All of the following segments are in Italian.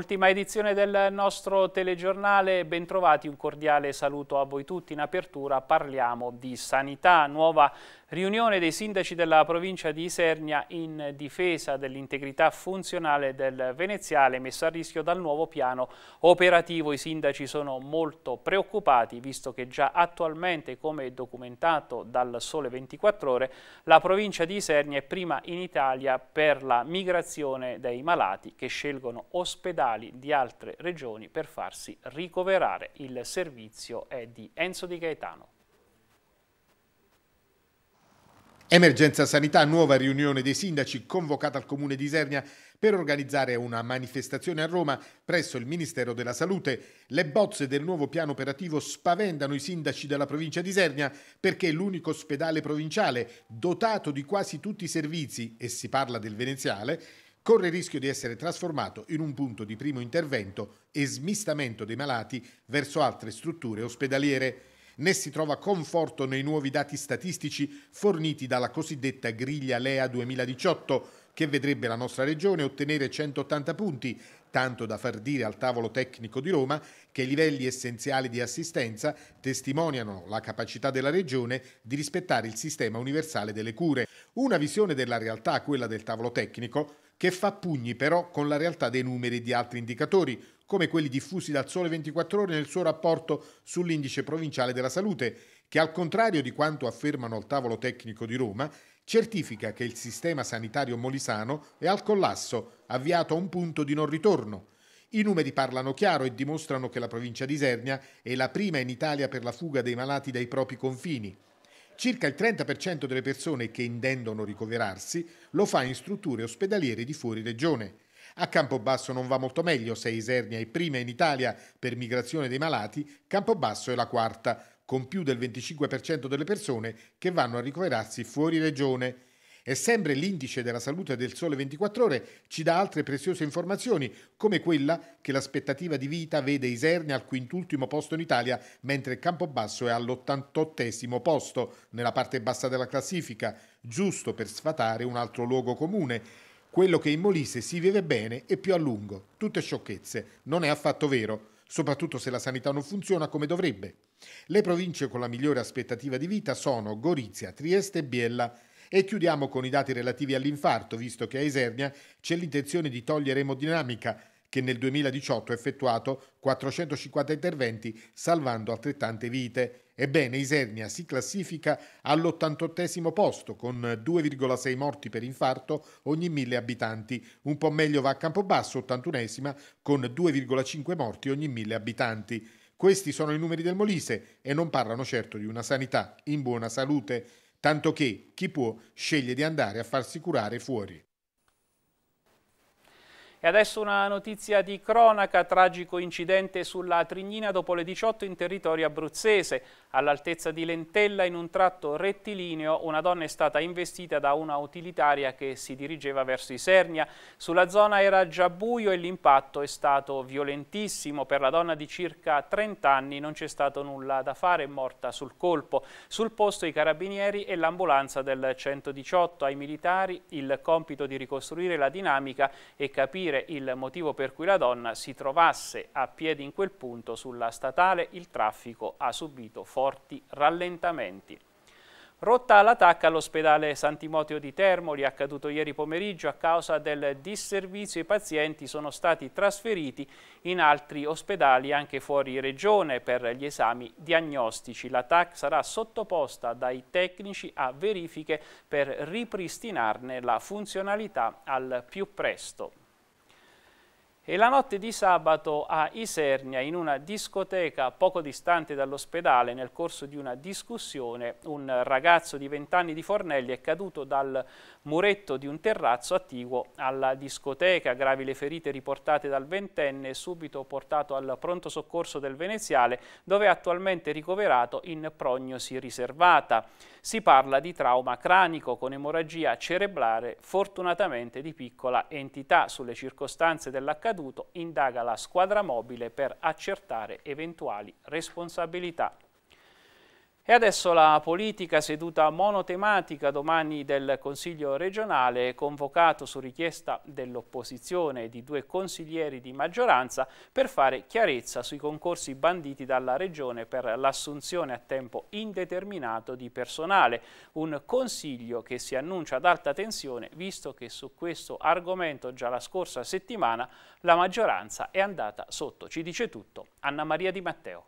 Ultima edizione del nostro telegiornale, bentrovati, un cordiale saluto a voi tutti. In apertura parliamo di sanità, nuova Riunione dei sindaci della provincia di Isernia in difesa dell'integrità funzionale del veneziale messo a rischio dal nuovo piano operativo. I sindaci sono molto preoccupati visto che già attualmente, come documentato dal Sole 24 Ore, la provincia di Isernia è prima in Italia per la migrazione dei malati che scelgono ospedali di altre regioni per farsi ricoverare. Il servizio è di Enzo Di Gaetano. Emergenza sanità, nuova riunione dei sindaci convocata al comune di Isernia per organizzare una manifestazione a Roma presso il Ministero della Salute. Le bozze del nuovo piano operativo spaventano i sindaci della provincia di Isernia perché l'unico ospedale provinciale dotato di quasi tutti i servizi, e si parla del veneziale, corre il rischio di essere trasformato in un punto di primo intervento e smistamento dei malati verso altre strutture ospedaliere né si trova conforto nei nuovi dati statistici forniti dalla cosiddetta griglia Lea 2018, che vedrebbe la nostra regione ottenere 180 punti, tanto da far dire al tavolo tecnico di Roma che i livelli essenziali di assistenza testimoniano la capacità della regione di rispettare il sistema universale delle cure. Una visione della realtà, quella del tavolo tecnico, che fa pugni però con la realtà dei numeri di altri indicatori, come quelli diffusi dal Sole 24 Ore nel suo rapporto sull'Indice Provinciale della Salute, che al contrario di quanto affermano al tavolo tecnico di Roma, certifica che il sistema sanitario molisano è al collasso, avviato a un punto di non ritorno. I numeri parlano chiaro e dimostrano che la provincia di Isernia è la prima in Italia per la fuga dei malati dai propri confini. Circa il 30% delle persone che intendono ricoverarsi lo fa in strutture ospedaliere di fuori regione. A Campobasso non va molto meglio, se Isernia è prima in Italia per migrazione dei malati, Campobasso è la quarta, con più del 25% delle persone che vanno a ricoverarsi fuori regione. E sempre l'indice della salute del Sole 24 Ore ci dà altre preziose informazioni, come quella che l'aspettativa di vita vede Isernia al quintultimo posto in Italia, mentre Campobasso è all'88 posto nella parte bassa della classifica, giusto per sfatare un altro luogo comune. Quello che in Molise si vive bene e più a lungo. Tutte sciocchezze. Non è affatto vero soprattutto se la sanità non funziona come dovrebbe. Le province con la migliore aspettativa di vita sono Gorizia, Trieste e Biella, e chiudiamo con i dati relativi all'infarto, visto che a Isernia c'è l'intenzione di togliere emodinamica, che nel 2018 ha effettuato 450 interventi, salvando altrettante vite. Ebbene, Isernia si classifica all'88 posto con 2,6 morti per infarto ogni 1000 abitanti. Un po' meglio va a Campobasso, 81esima, con 2,5 morti ogni 1000 abitanti. Questi sono i numeri del Molise e non parlano certo di una sanità in buona salute tanto che chi può sceglie di andare a farsi curare fuori. E adesso una notizia di cronaca, tragico incidente sulla Trignina dopo le 18 in territorio abruzzese. All'altezza di Lentella, in un tratto rettilineo, una donna è stata investita da una utilitaria che si dirigeva verso Isernia. Sulla zona era già buio e l'impatto è stato violentissimo. Per la donna di circa 30 anni non c'è stato nulla da fare, è morta sul colpo. Sul posto i carabinieri e l'ambulanza del 118. Ai militari il compito di ricostruire la dinamica e capire il motivo per cui la donna si trovasse a piedi in quel punto sulla statale. Il traffico ha subito forte forti rallentamenti. Rotta all'attacco all'ospedale San Timoteo di Termoli, accaduto ieri pomeriggio a causa del disservizio. I pazienti sono stati trasferiti in altri ospedali anche fuori regione per gli esami diagnostici. La TAC sarà sottoposta dai tecnici a verifiche per ripristinarne la funzionalità al più presto. E la notte di sabato a Isernia, in una discoteca poco distante dall'ospedale, nel corso di una discussione, un ragazzo di 20 anni di Fornelli è caduto dal muretto di un terrazzo attiguo alla discoteca. Gravi le ferite riportate dal ventenne, subito portato al pronto soccorso del Veneziale, dove è attualmente ricoverato in prognosi riservata si parla di trauma cranico con emorragia cerebrale fortunatamente di piccola entità. Sulle circostanze dell'accaduto indaga la squadra mobile per accertare eventuali responsabilità. E adesso la politica seduta monotematica domani del Consiglio regionale, convocato su richiesta dell'opposizione e di due consiglieri di maggioranza per fare chiarezza sui concorsi banditi dalla Regione per l'assunzione a tempo indeterminato di personale. Un consiglio che si annuncia ad alta tensione, visto che su questo argomento già la scorsa settimana la maggioranza è andata sotto. Ci dice tutto Anna Maria Di Matteo.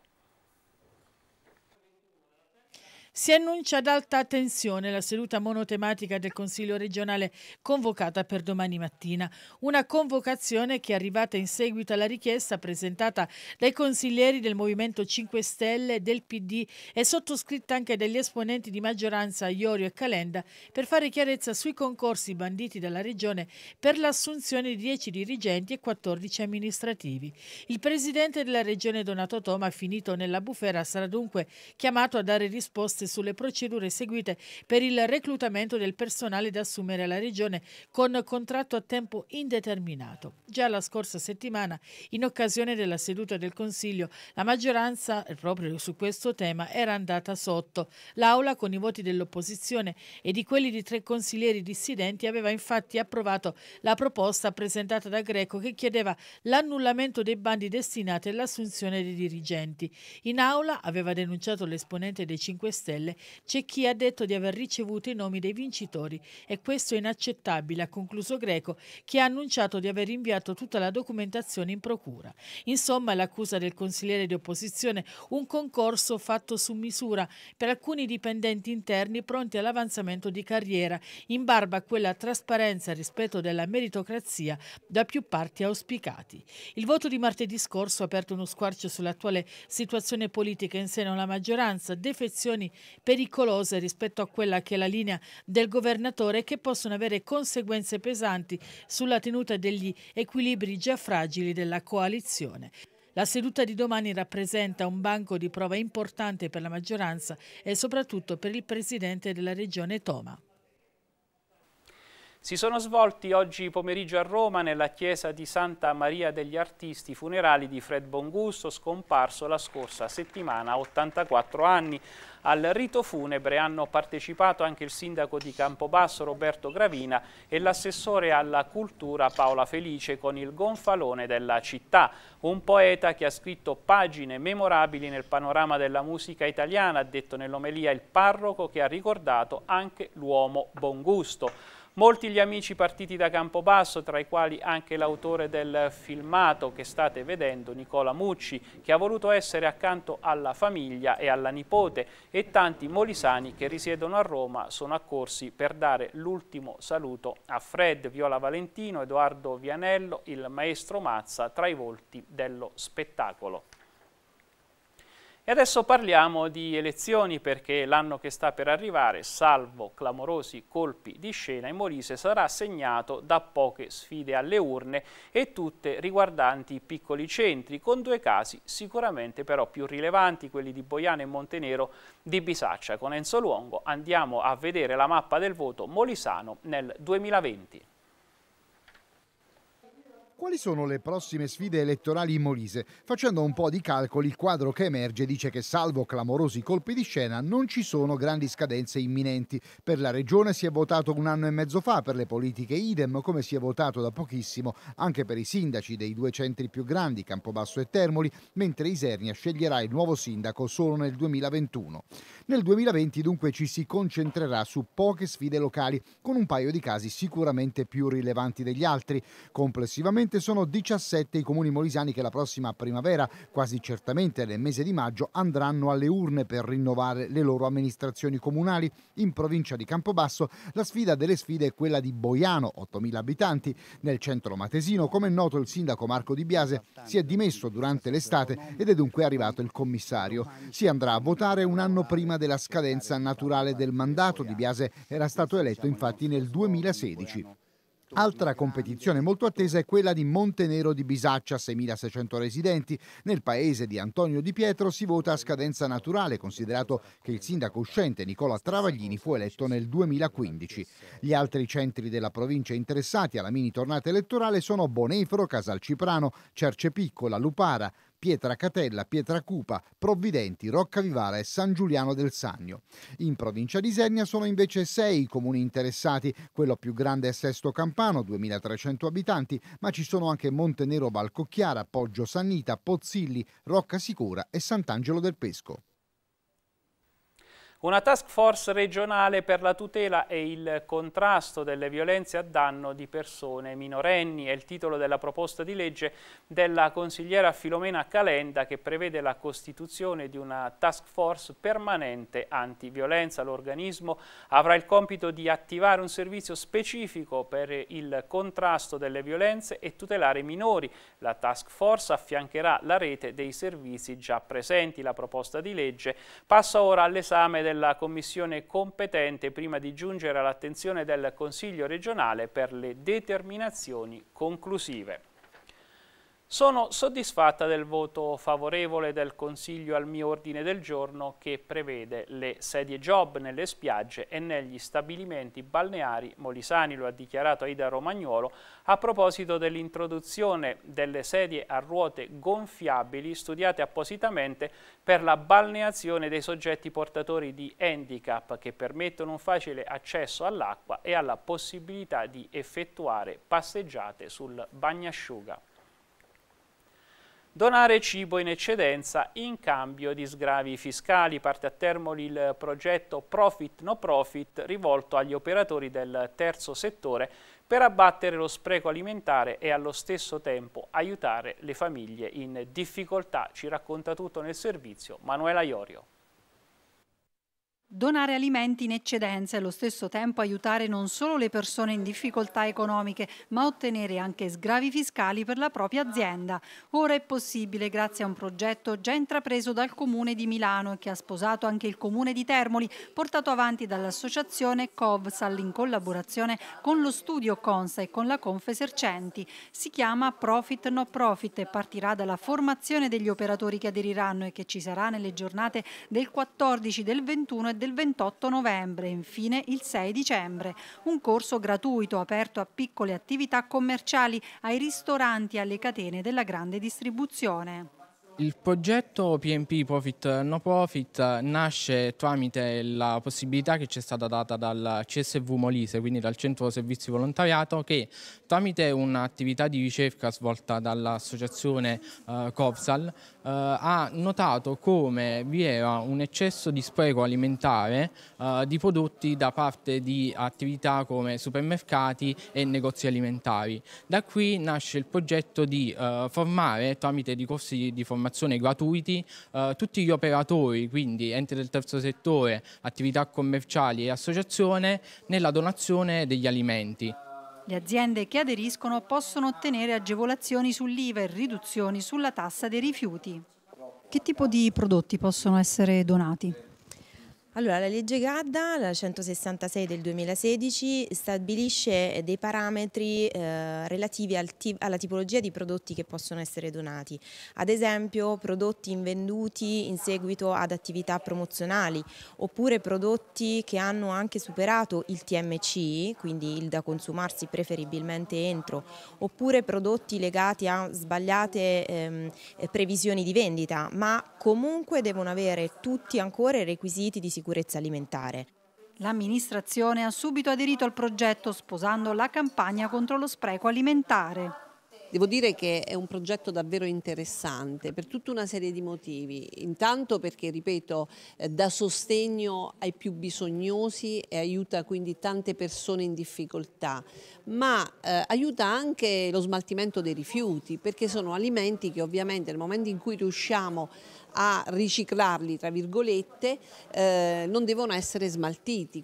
Si annuncia ad alta tensione la seduta monotematica del Consiglio regionale convocata per domani mattina. Una convocazione che è arrivata in seguito alla richiesta presentata dai consiglieri del Movimento 5 Stelle, del PD e sottoscritta anche dagli esponenti di maggioranza Iorio e Calenda per fare chiarezza sui concorsi banditi dalla Regione per l'assunzione di 10 dirigenti e 14 amministrativi. Il presidente della Regione Donato Toma, finito nella bufera, sarà dunque chiamato a dare risposte informarsi sulle procedure seguite per il reclutamento del personale da assumere alla Regione con contratto a tempo indeterminato. Già la scorsa settimana, in occasione della seduta del Consiglio, la maggioranza, proprio su questo tema, era andata sotto. L'Aula, con i voti dell'opposizione e di quelli di tre consiglieri dissidenti, aveva infatti approvato la proposta presentata da Greco che chiedeva l'annullamento dei bandi destinati all'assunzione dei dirigenti. In Aula aveva denunciato l'esponente dei 5 Stelle Stelle, c'è chi ha detto di aver ricevuto i nomi dei vincitori e questo è inaccettabile, ha concluso Greco, che ha annunciato di aver inviato tutta la documentazione in procura. Insomma, l'accusa del consigliere di opposizione un concorso fatto su misura per alcuni dipendenti interni pronti all'avanzamento di carriera, in barba a quella trasparenza e rispetto della meritocrazia da più parti auspicati. Il voto di martedì scorso ha aperto uno squarcio sull'attuale situazione politica in seno alla maggioranza, defezioni pericolose rispetto a quella che è la linea del governatore e che possono avere conseguenze pesanti sulla tenuta degli equilibri già fragili della coalizione. La seduta di domani rappresenta un banco di prova importante per la maggioranza e soprattutto per il presidente della regione Toma si sono svolti oggi pomeriggio a Roma nella chiesa di Santa Maria degli Artisti funerali di Fred Bongusto, scomparso la scorsa settimana a 84 anni. Al rito funebre hanno partecipato anche il sindaco di Campobasso Roberto Gravina e l'assessore alla cultura Paola Felice con il gonfalone della città, un poeta che ha scritto pagine memorabili nel panorama della musica italiana, ha detto nell'omelia il parroco che ha ricordato anche l'uomo Bongusto. Molti gli amici partiti da Campobasso, tra i quali anche l'autore del filmato che state vedendo, Nicola Mucci, che ha voluto essere accanto alla famiglia e alla nipote, e tanti molisani che risiedono a Roma sono accorsi per dare l'ultimo saluto a Fred, Viola Valentino, Edoardo Vianello, il maestro Mazza, tra i volti dello spettacolo. E adesso parliamo di elezioni perché l'anno che sta per arrivare, salvo clamorosi colpi di scena, in Molise sarà segnato da poche sfide alle urne e tutte riguardanti i piccoli centri, con due casi sicuramente però più rilevanti, quelli di Boiano e Montenero di Bisaccia. Con Enzo Luongo andiamo a vedere la mappa del voto molisano nel 2020 quali sono le prossime sfide elettorali in Molise? Facendo un po' di calcoli, il quadro che emerge dice che salvo clamorosi colpi di scena non ci sono grandi scadenze imminenti. Per la regione si è votato un anno e mezzo fa, per le politiche idem, come si è votato da pochissimo anche per i sindaci dei due centri più grandi, Campobasso e Termoli, mentre Isernia sceglierà il nuovo sindaco solo nel 2021. Nel 2020 dunque ci si concentrerà su poche sfide locali, con un paio di casi sicuramente più rilevanti degli altri. Complessivamente sono 17 i comuni molisani che la prossima primavera, quasi certamente nel mese di maggio, andranno alle urne per rinnovare le loro amministrazioni comunali. In provincia di Campobasso la sfida delle sfide è quella di Boiano, 8.000 abitanti. Nel centro matesino, come è noto, il sindaco Marco Di Biase si è dimesso durante l'estate ed è dunque arrivato il commissario. Si andrà a votare un anno prima prima della scadenza naturale del mandato. Di Biase era stato eletto infatti nel 2016. Altra competizione molto attesa è quella di Montenero di Bisaccia, 6.600 residenti. Nel paese di Antonio Di Pietro si vota a scadenza naturale, considerato che il sindaco uscente Nicola Travaglini fu eletto nel 2015. Gli altri centri della provincia interessati alla mini tornata elettorale sono Bonefro, Casalciprano, Cercepiccola, Lupara, Pietra Catella, Pietra Cupa, Provvidenti, Rocca Vivara e San Giuliano del Sannio. In provincia di Isernia sono invece sei i comuni interessati, quello più grande è Sesto Campano, 2300 abitanti, ma ci sono anche Montenero Valcocchiara, Poggio Sannita, Pozzilli, Rocca Sicura e Sant'Angelo del Pesco. Una task force regionale per la tutela e il contrasto delle violenze a danno di persone minorenni è il titolo della proposta di legge della consigliera Filomena Calenda che prevede la costituzione di una task force permanente antiviolenza. L'organismo avrà il compito di attivare un servizio specifico per il contrasto delle violenze e tutelare i minori. La task force affiancherà la rete dei servizi già presenti. La proposta di legge passa ora all'esame del della Commissione competente prima di giungere all'attenzione del Consiglio regionale per le determinazioni conclusive. Sono soddisfatta del voto favorevole del Consiglio al mio ordine del giorno che prevede le sedie job nelle spiagge e negli stabilimenti balneari. Molisani lo ha dichiarato Aida Romagnolo a proposito dell'introduzione delle sedie a ruote gonfiabili studiate appositamente per la balneazione dei soggetti portatori di handicap che permettono un facile accesso all'acqua e alla possibilità di effettuare passeggiate sul bagnasciuga donare cibo in eccedenza in cambio di sgravi fiscali. Parte a Termoli il progetto Profit No Profit rivolto agli operatori del terzo settore per abbattere lo spreco alimentare e allo stesso tempo aiutare le famiglie in difficoltà. Ci racconta tutto nel servizio Manuela Iorio. Donare alimenti in eccedenza e allo stesso tempo aiutare non solo le persone in difficoltà economiche, ma ottenere anche sgravi fiscali per la propria azienda. Ora è possibile grazie a un progetto già intrapreso dal Comune di Milano e che ha sposato anche il Comune di Termoli, portato avanti dall'associazione COVSAL in collaborazione con lo studio CONSA e con la Confesercenti. Si chiama Profit No Profit e partirà dalla formazione degli operatori che aderiranno e che ci sarà nelle giornate del 14, del 21 e del del 28 novembre e infine il 6 dicembre. Un corso gratuito aperto a piccole attività commerciali, ai ristoranti e alle catene della grande distribuzione. Il progetto PMP Profit No Profit nasce tramite la possibilità che ci è stata data dal CSV Molise, quindi dal Centro Servizi Volontariato, che tramite un'attività di ricerca svolta dall'associazione eh, COPSAL Uh, ha notato come vi era un eccesso di spreco alimentare uh, di prodotti da parte di attività come supermercati e negozi alimentari. Da qui nasce il progetto di uh, formare tramite di corsi di formazione gratuiti tutti gli operatori, quindi enti del terzo settore, attività commerciali e associazione nella donazione degli alimenti. Le aziende che aderiscono possono ottenere agevolazioni sull'IVA e riduzioni sulla tassa dei rifiuti. Che tipo di prodotti possono essere donati? Allora, la legge Gadda, la 166 del 2016, stabilisce dei parametri eh, relativi al alla tipologia di prodotti che possono essere donati. Ad esempio, prodotti invenduti in seguito ad attività promozionali, oppure prodotti che hanno anche superato il TMC, quindi il da consumarsi preferibilmente entro, oppure prodotti legati a sbagliate ehm, previsioni di vendita, ma comunque devono avere tutti ancora i requisiti di sicurezza sicurezza alimentare. L'amministrazione ha subito aderito al progetto sposando la campagna contro lo spreco alimentare. Devo dire che è un progetto davvero interessante per tutta una serie di motivi. Intanto perché, ripeto, eh, dà sostegno ai più bisognosi e aiuta quindi tante persone in difficoltà, ma eh, aiuta anche lo smaltimento dei rifiuti perché sono alimenti che ovviamente nel momento in cui riusciamo a riciclarli, tra virgolette, eh, non devono essere smaltiti.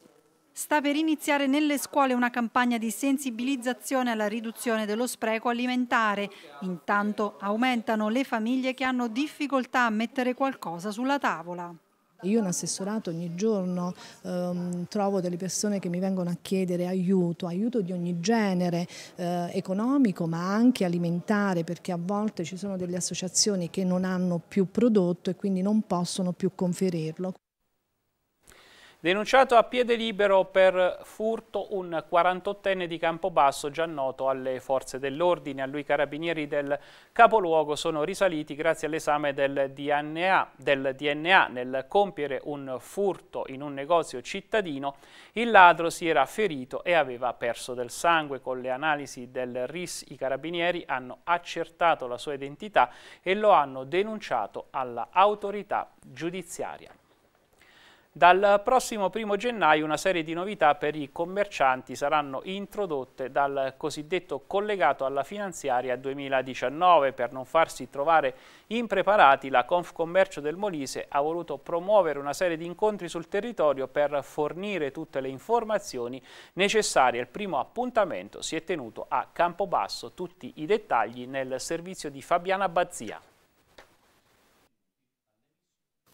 Sta per iniziare nelle scuole una campagna di sensibilizzazione alla riduzione dello spreco alimentare. Intanto aumentano le famiglie che hanno difficoltà a mettere qualcosa sulla tavola. Io in assessorato ogni giorno ehm, trovo delle persone che mi vengono a chiedere aiuto, aiuto di ogni genere, eh, economico ma anche alimentare perché a volte ci sono delle associazioni che non hanno più prodotto e quindi non possono più conferirlo. Denunciato a piede libero per furto un 48enne di Campobasso già noto alle forze dell'ordine. A lui i carabinieri del capoluogo sono risaliti grazie all'esame del, del DNA. Nel compiere un furto in un negozio cittadino il ladro si era ferito e aveva perso del sangue. Con le analisi del RIS i carabinieri hanno accertato la sua identità e lo hanno denunciato alla autorità giudiziaria. Dal prossimo 1 gennaio una serie di novità per i commercianti saranno introdotte dal cosiddetto collegato alla finanziaria 2019. Per non farsi trovare impreparati, la Confcommercio del Molise ha voluto promuovere una serie di incontri sul territorio per fornire tutte le informazioni necessarie. Il primo appuntamento si è tenuto a Campobasso, tutti i dettagli nel servizio di Fabiana Bazzia.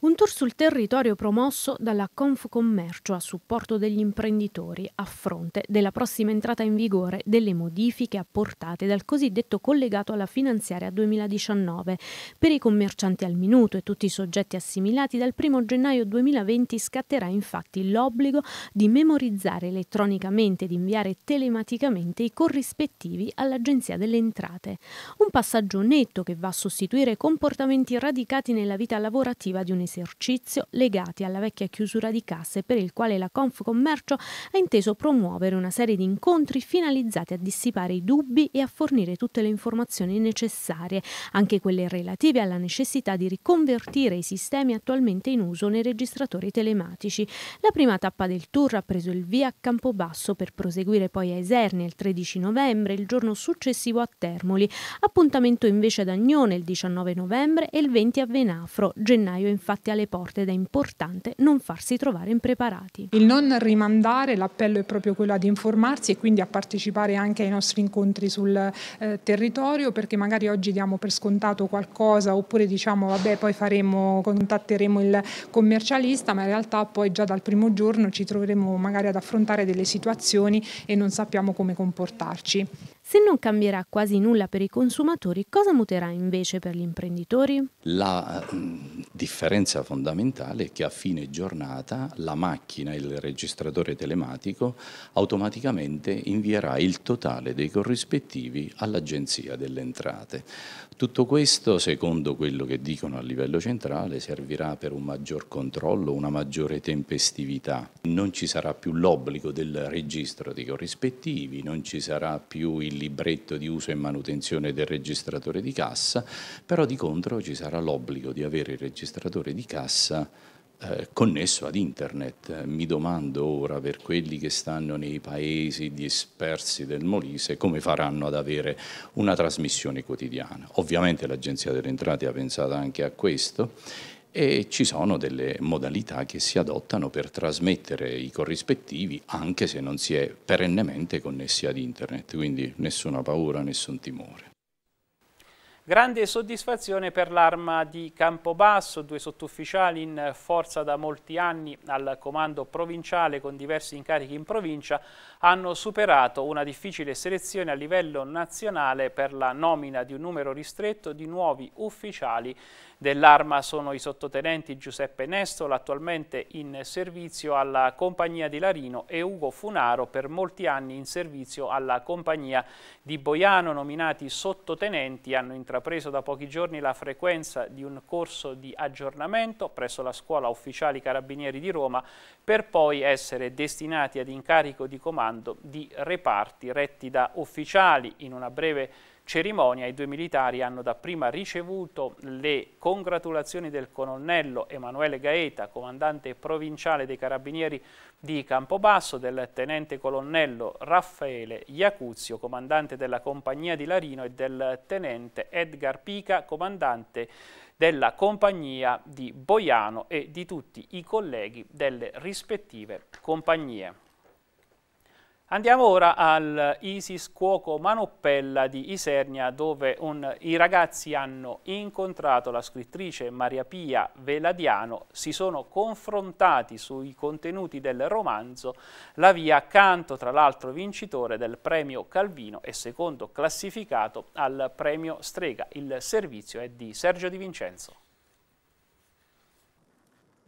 Un tour sul territorio promosso dalla Confcommercio a supporto degli imprenditori a fronte della prossima entrata in vigore delle modifiche apportate dal cosiddetto collegato alla finanziaria 2019 per i commercianti al minuto e tutti i soggetti assimilati dal 1 gennaio 2020 scatterà infatti l'obbligo di memorizzare elettronicamente ed inviare telematicamente i corrispettivi all'Agenzia delle Entrate. Un passaggio netto che va a sostituire comportamenti radicati nella vita lavorativa di un'esistenza esercizio legati alla vecchia chiusura di casse per il quale la Confcommercio ha inteso promuovere una serie di incontri finalizzati a dissipare i dubbi e a fornire tutte le informazioni necessarie, anche quelle relative alla necessità di riconvertire i sistemi attualmente in uso nei registratori telematici. La prima tappa del tour ha preso il via a Campobasso per proseguire poi a Eserni il 13 novembre, e il giorno successivo a Termoli, appuntamento invece ad Agnone il 19 novembre e il 20 a Venafro, gennaio infatti tutti alle porte ed è importante non farsi trovare impreparati. Il non rimandare, l'appello è proprio quello ad informarsi e quindi a partecipare anche ai nostri incontri sul eh, territorio perché magari oggi diamo per scontato qualcosa oppure diciamo vabbè poi faremo, contatteremo il commercialista ma in realtà poi già dal primo giorno ci troveremo magari ad affrontare delle situazioni e non sappiamo come comportarci. Se non cambierà quasi nulla per i consumatori, cosa muterà invece per gli imprenditori? La mm, differenza fondamentale è che a fine giornata la macchina, il registratore telematico, automaticamente invierà il totale dei corrispettivi all'Agenzia delle Entrate. Tutto questo, secondo quello che dicono a livello centrale, servirà per un maggior controllo, una maggiore tempestività. Non ci sarà più l'obbligo del registro dei corrispettivi, non ci sarà più il il libretto di uso e manutenzione del registratore di cassa, però di contro ci sarà l'obbligo di avere il registratore di cassa eh, connesso ad internet. Mi domando ora per quelli che stanno nei paesi dispersi del Molise come faranno ad avere una trasmissione quotidiana. Ovviamente l'Agenzia delle Entrate ha pensato anche a questo e ci sono delle modalità che si adottano per trasmettere i corrispettivi anche se non si è perennemente connessi ad internet, quindi nessuna paura, nessun timore. Grande soddisfazione per l'arma di Campobasso, due sottufficiali in forza da molti anni al comando provinciale con diversi incarichi in provincia hanno superato una difficile selezione a livello nazionale per la nomina di un numero ristretto di nuovi ufficiali dell'arma sono i sottotenenti Giuseppe Nestolo, attualmente in servizio alla compagnia di Larino, e Ugo Funaro, per molti anni in servizio alla compagnia di Boiano. Nominati sottotenenti hanno intrapreso da pochi giorni la frequenza di un corso di aggiornamento presso la scuola ufficiali carabinieri di Roma, per poi essere destinati ad incarico di comando di reparti retti da ufficiali. In una breve cerimonia i due militari hanno dapprima ricevuto le congratulazioni del colonnello Emanuele Gaeta, comandante provinciale dei carabinieri di Campobasso, del tenente colonnello Raffaele Iacuzio, comandante della compagnia di Larino e del tenente Edgar Pica, comandante della compagnia di Boiano e di tutti i colleghi delle rispettive compagnie. Andiamo ora al Isis Cuoco Manoppella di Isernia dove un, i ragazzi hanno incontrato la scrittrice Maria Pia Veladiano, si sono confrontati sui contenuti del romanzo La via Canto, tra l'altro vincitore del premio Calvino e secondo classificato al premio Strega. Il servizio è di Sergio Di Vincenzo.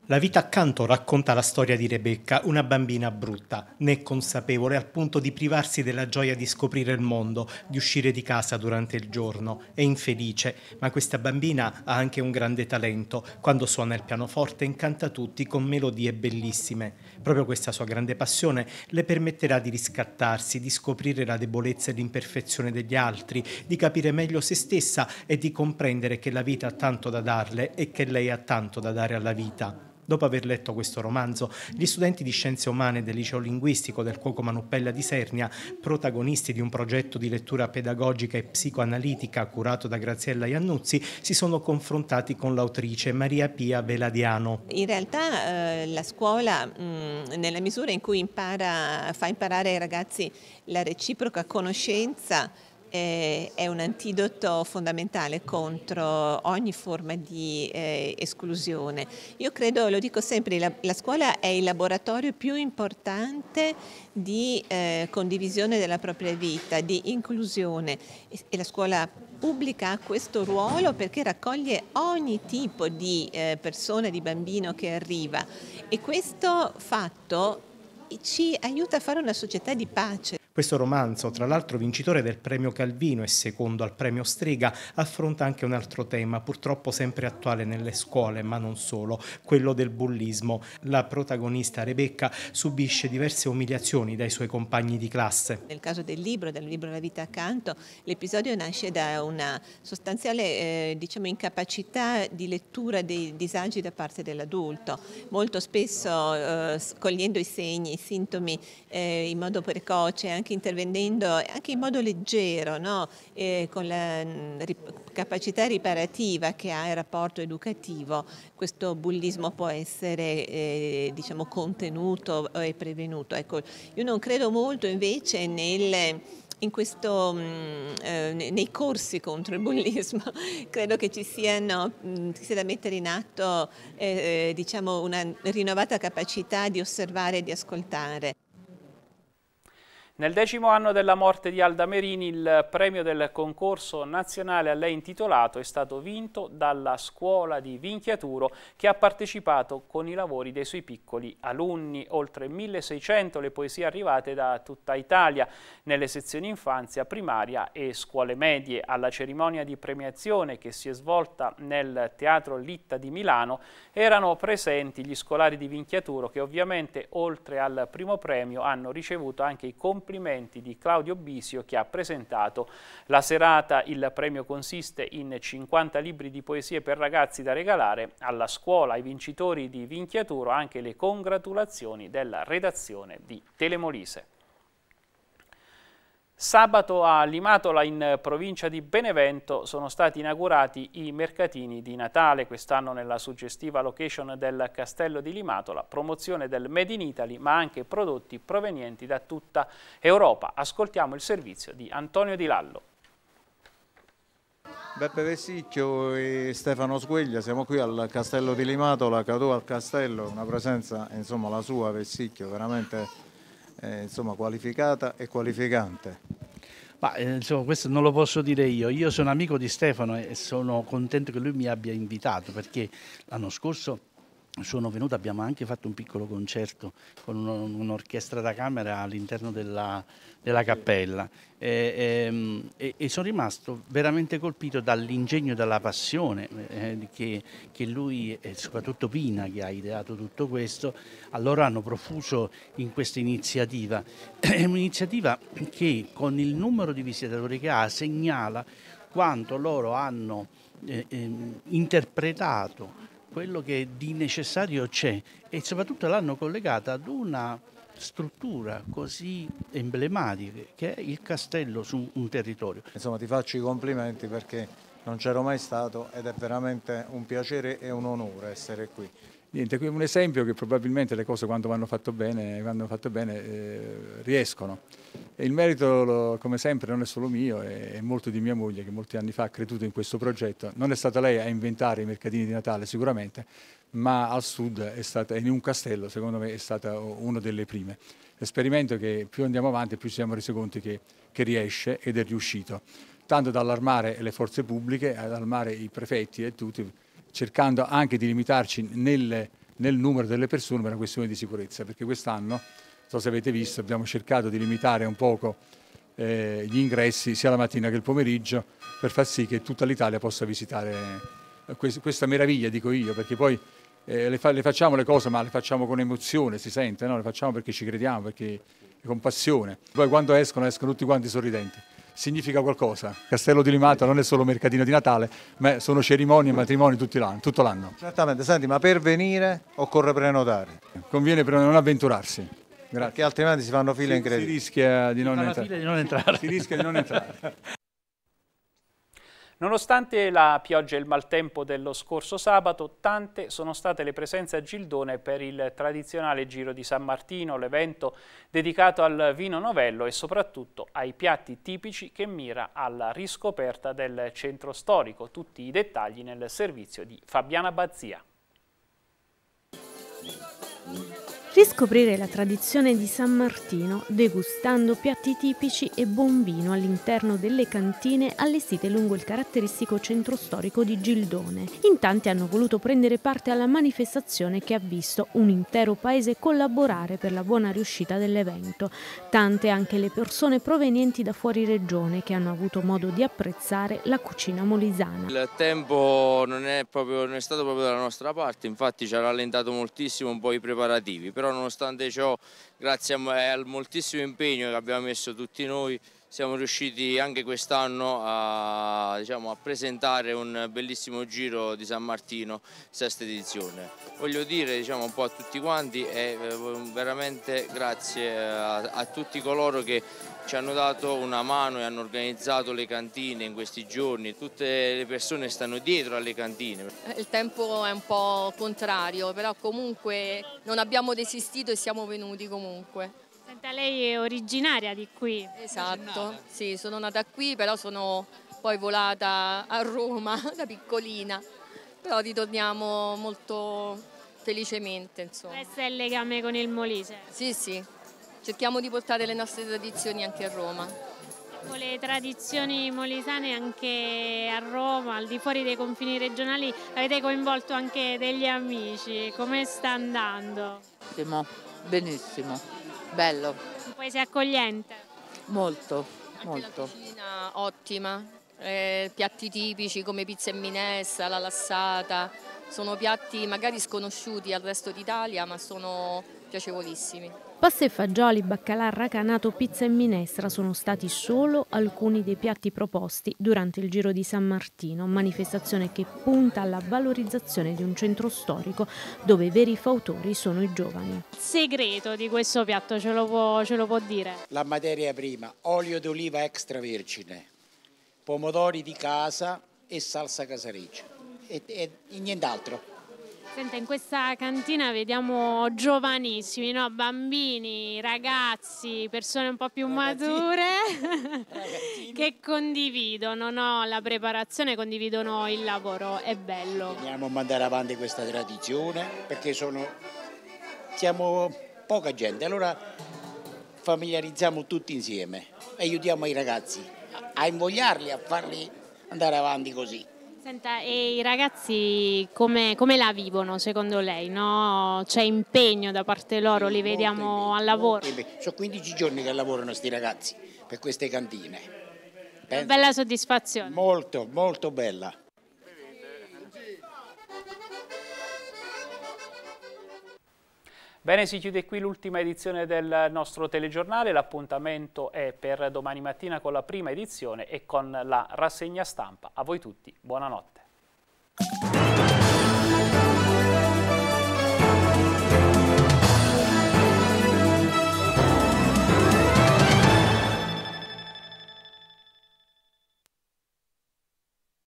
La vita accanto racconta la storia di Rebecca, una bambina brutta, né consapevole al punto di privarsi della gioia di scoprire il mondo, di uscire di casa durante il giorno. È infelice, ma questa bambina ha anche un grande talento. Quando suona il pianoforte incanta tutti con melodie bellissime. Proprio questa sua grande passione le permetterà di riscattarsi, di scoprire la debolezza e l'imperfezione degli altri, di capire meglio se stessa e di comprendere che la vita ha tanto da darle e che lei ha tanto da dare alla vita dopo aver letto questo romanzo, gli studenti di scienze umane del liceo linguistico del Cuoco Manuppella di Sernia, protagonisti di un progetto di lettura pedagogica e psicoanalitica curato da Graziella Iannuzzi, si sono confrontati con l'autrice Maria Pia Veladiano. In realtà eh, la scuola, mm, nella misura in cui impara, fa imparare ai ragazzi la reciproca conoscenza, è un antidoto fondamentale contro ogni forma di eh, esclusione. Io credo, lo dico sempre, la, la, scuola è il laboratorio più importante di eh, condivisione della propria vita, di inclusione e, e la scuola pubblica ha questo ruolo perché raccoglie ogni tipo di eh, persona, di bambino che arriva e questo fatto ci aiuta a fare una società di pace. Questo romanzo, tra l'altro vincitore del premio Calvino e secondo al premio Strega, affronta anche un altro tema, purtroppo sempre attuale nelle scuole, ma non solo, quello del bullismo. La protagonista Rebecca subisce diverse umiliazioni dai suoi compagni di classe. Nel caso del libro, del libro La vita accanto, l'episodio nasce da una sostanziale eh, diciamo, incapacità di lettura dei disagi da parte dell'adulto. Molto spesso eh, cogliendo i segni, i sintomi eh, in modo precoce, anche anche intervenendo eh, anche in modo leggero, no? eh, con la mm, rip capacità riparativa che ha il rapporto educativo, questo bullismo può essere eh, diciamo, contenuto e prevenuto. Ecco, io non credo molto invece nel... Questo, mm, eh, nei corsi contro il bullismo credo che ci siano, mm, sia da mettere in atto eh, eh, diciamo una rinnovata capacità di osservare e di ascoltare. Nel decimo anno della morte di Alda Merini il premio del concorso nazionale a lei intitolato è stato vinto dalla scuola di Vinchiaturo che ha partecipato con i lavori dei suoi piccoli alunni, oltre 1600 le poesie arrivate da tutta Italia nelle sezioni infanzia, primaria e scuole medie. Alla cerimonia di premiazione che si è svolta nel Teatro Litta di Milano erano presenti gli scolari di Vinchiaturo che ovviamente oltre al primo premio hanno ricevuto anche i compiti complimenti di Claudio Bisio che ha presentato la serata. Il premio consiste in 50 libri di poesie per ragazzi da regalare alla scuola. Ai vincitori di Vinchiaturo anche le congratulazioni della redazione di Telemolise. Sabato a Limatola in provincia di Benevento sono stati inaugurati i mercatini di Natale, quest'anno nella suggestiva location del Castello di Limatola, promozione del Made in Italy ma anche prodotti provenienti da tutta Europa. Ascoltiamo il servizio di Antonio Di Lallo. Beppe Vessicchio e Stefano Sgueglia, siamo qui al Castello di Limatola, Cadù al Castello, una presenza, insomma la sua Vessicchio, veramente eh, insomma, qualificata e qualificante. Ma, eh, insomma, questo non lo posso dire io, io sono amico di Stefano e sono contento che lui mi abbia invitato perché l'anno scorso sono venuto, abbiamo anche fatto un piccolo concerto con un'orchestra da camera all'interno della, della, cappella e, ehm, e, e, sono rimasto veramente colpito dall'ingegno e dalla passione eh, che, che, lui e soprattutto Pina che ha ideato tutto questo, allora hanno profuso in questa iniziativa. È un'iniziativa che con il numero di visitatori che ha segnala quanto loro hanno eh, ehm, interpretato quello che di necessario c'è e soprattutto l'hanno collegata ad una struttura così emblematica che è il castello su un territorio. Insomma ti faccio i complimenti perché non c'ero mai stato ed è veramente un piacere e un onore essere qui. Niente, un esempio che probabilmente le cose quando vanno fatte bene, fatto bene eh, riescono. E il merito, come sempre, non è solo mio, è, molto di mia moglie che molti anni fa ha creduto in questo progetto. Non è stata lei a inventare i mercatini di Natale sicuramente, ma al sud è stata, in un castello secondo me è stata una delle prime. L'esperimento che più andiamo avanti più ci siamo resi conti che, che riesce ed è riuscito, tanto da allarmare le forze pubbliche, ad allarmare i prefetti e tutti cercando anche di limitarci nel, nel numero delle persone per una questione di sicurezza, perché quest'anno, non so se avete visto, abbiamo cercato di limitare un poco eh, gli ingressi sia la mattina che il pomeriggio per far sì che tutta l'Italia possa visitare eh, quest questa meraviglia, dico io, perché poi eh, le, fa le, facciamo le cose ma le facciamo con emozione, si sente, no? le facciamo perché ci crediamo, perché con passione. Poi quando escono, escono tutti quanti sorridenti significa qualcosa. Castello di Limata non è solo mercatino di Natale, ma sono cerimonie e matrimoni tutto l'anno. Certamente, senti, ma per venire occorre prenotare. Conviene però non avventurarsi. Grazie. Perché altrimenti si fanno file si, incredibili. Si rischia Di non entrare. si rischia di non entrare. Nonostante la pioggia e il maltempo dello scorso sabato, tante sono state le presenze a Gildone per il tradizionale Giro di San Martino, l'evento dedicato al vino novello e soprattutto ai piatti tipici che mira alla riscoperta del centro storico. Tutti i dettagli nel servizio di Fabiana Bazzia. Riscoprire la tradizione di San Martino degustando piatti tipici e bombino all'interno delle cantine allestite lungo il caratteristico centro storico di Gildone. In tanti hanno voluto prendere parte alla manifestazione che ha visto un intero paese collaborare per la buona riuscita dell'evento. Tante anche le persone provenienti da fuori regione che hanno avuto modo di apprezzare la cucina molisana. Il tempo non è, proprio, non è stato proprio dalla nostra parte, infatti ci ha rallentato moltissimo un po' i preparativi però nonostante ciò grazie eh, al moltissimo impegno che abbiamo messo tutti noi siamo riusciti anche quest'anno a, diciamo, a, presentare un bellissimo giro di San Martino, sesta edizione. Voglio dire diciamo, un po' a tutti quanti e eh, veramente grazie eh, a, a tutti coloro che ci hanno dato una mano e hanno organizzato le cantine in questi giorni, tutte le persone stanno dietro alle cantine. Il tempo è un po' contrario, però comunque non abbiamo desistito e siamo venuti comunque. Senta, lei è originaria di qui? Esatto, sì, sono nata qui, però sono poi volata a Roma da piccolina, però ritorniamo molto felicemente. Insomma. Questo è il legame con il Molise? Sì, sì, cerchiamo di portare le nostre tradizioni anche a Roma. Le tradizioni molisane anche a Roma, al di fuori dei confini regionali, avete coinvolto anche degli amici, come sta andando? Benissimo, benissimo, bello. Un paese accogliente? Molto, anche molto. La cucina ottima, eh, piatti tipici come pizza e minestra, la lassata, sono piatti magari sconosciuti al resto d'Italia ma sono piacevolissimi. Pasta e fagioli, baccalà, racanato, pizza e minestra sono stati solo alcuni dei piatti proposti durante il Giro di San Martino, manifestazione che punta alla valorizzazione di un centro storico dove i veri fautori sono i giovani. Il segreto di questo piatto ce lo può, ce lo può dire? La materia prima, olio d'oliva extravergine, pomodori di casa e salsa casareccia e, e, e nient'altro. Senta, in questa cantina vediamo giovanissimi, no? bambini, ragazzi, persone un po' più Ragazzini. mature Ragazzini. che condividono no? la preparazione, condividono il lavoro, è bello. Andiamo a mandare avanti questa tradizione perché sono... siamo poca gente, allora familiarizziamo tutti insieme, aiutiamo i ragazzi a invogliarli, a farli andare avanti così. Senta, e i ragazzi come, come la vivono secondo lei? No? C'è impegno da parte loro, li vediamo al lavoro? Sono 15 giorni che lavorano questi ragazzi per queste cantine. Penso. Bella soddisfazione. Molto, molto bella. Bene, si chiude qui l'ultima edizione del nostro telegiornale, l'appuntamento è per domani mattina con la prima edizione e con la rassegna stampa. A voi tutti, buonanotte.